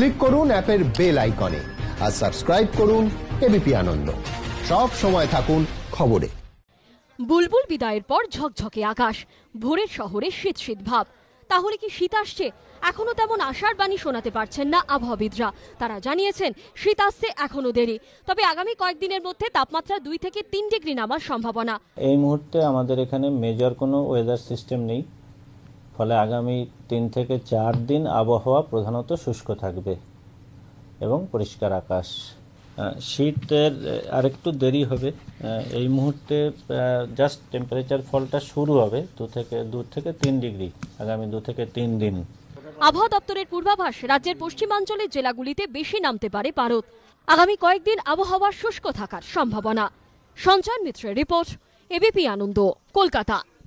click করুন অ্যাপের bell আইকনে আর সাবস্ক্রাইব করুন এবিপি আনন্দ সব সময় থাকুন খবরে বুলবুল বিদায়ের পর ঝকঝকে আকাশ ভোরের শহরে শীত শীত ভাব তাহলে কি শীত আসছে এখনো তেমন আশার বাণী শোনাতে পারছেন না আবহাওয়িদরা তারা জানিয়েছেন শীত আসছে এখনো দেরি তবে আগামী কয়েকদিনের মধ্যে তাপমাত্রা দুই থেকে তিন ডিগ্রি নামার সম্ভাবনা এই মুহূর্তে আমাদের এখানে মেজর কোনো ওয়েদার সিস্টেম নেই ফলে আগামী তিন থেকে চার দিন আবহাওয়া প্রধানত শুষ্ক থাকবে এবং পরিষ্কার আকাশ শীতের আরেকটু দেরি হবে এই মুহূর্তে জাস্ট টেম্পারেচার ফলটা শুরু হবে দু থেকে দু থেকে তিন ডিগ্রি আগামী দু থেকে তিন দিন আবহাওয়া দপ্তরের পূর্বাভাস রাজ্যের পশ্চিমাঞ্চলের জেলাগুলিতে বেশি নামতে পারে পারত আগামী কয়েকদিন আবহাওয়া শুষ্ক থাকার সম্ভাবনা সঞ্চয়ন মিত্রের রিপোর্ট এবিপি আনন্দ কলকাতা